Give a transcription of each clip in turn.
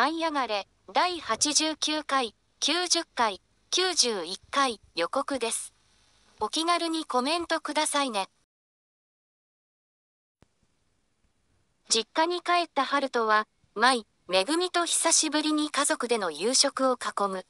舞い上がれ、第89回、90回、91回予告です。お気軽にコメントくださいね。実家に帰った春人は、舞、めぐみと久しぶりに家族での夕食を囲む。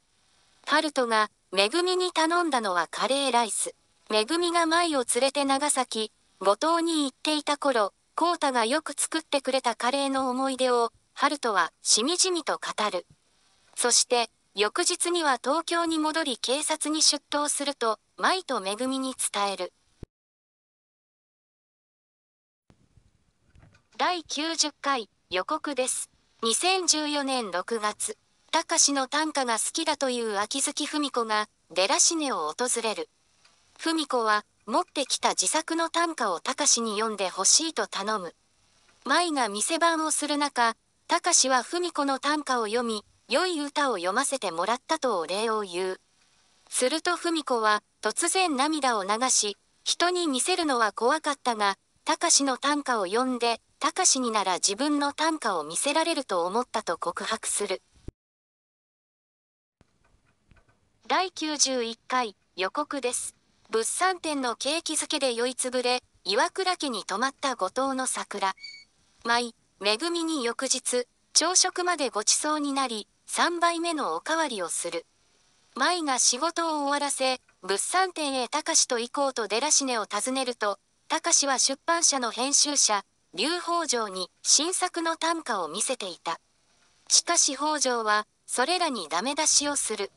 春人が、めぐみに頼んだのはカレーライス。めぐみが舞を連れて長崎、五島に行っていた頃、浩太がよく作ってくれたカレーの思い出を、春人はしみじみと語る。そして、翌日には東京に戻り警察に出頭すると、舞と恵に伝える。第90回予告です。2014年6月、隆の短歌が好きだという秋月文子が、デラシネを訪れる。文子は、持ってきた自作の短歌を隆に読んでほしいと頼む。舞が店番をする中、たかしは文子の短歌を読み、良い歌を読ませてもらったとお礼を言う。すると文子は、突然涙を流し、人に見せるのは怖かったが、たかしの短歌を読んで、たかしになら自分の短歌を見せられると思ったと告白する。第91回予告です。物産展の景気づけで酔いつぶれ、岩倉家に泊まった後藤の桜。舞、めぐみに翌日、朝食までごちそうになり、3杯目のおかわりをする。舞が仕事を終わらせ、物産展へ貴司と行こうとデラシネを訪ねると、貴司は出版社の編集者、劉北条に新作の短歌を見せていた。しかし北条は、それらにダメ出しをする。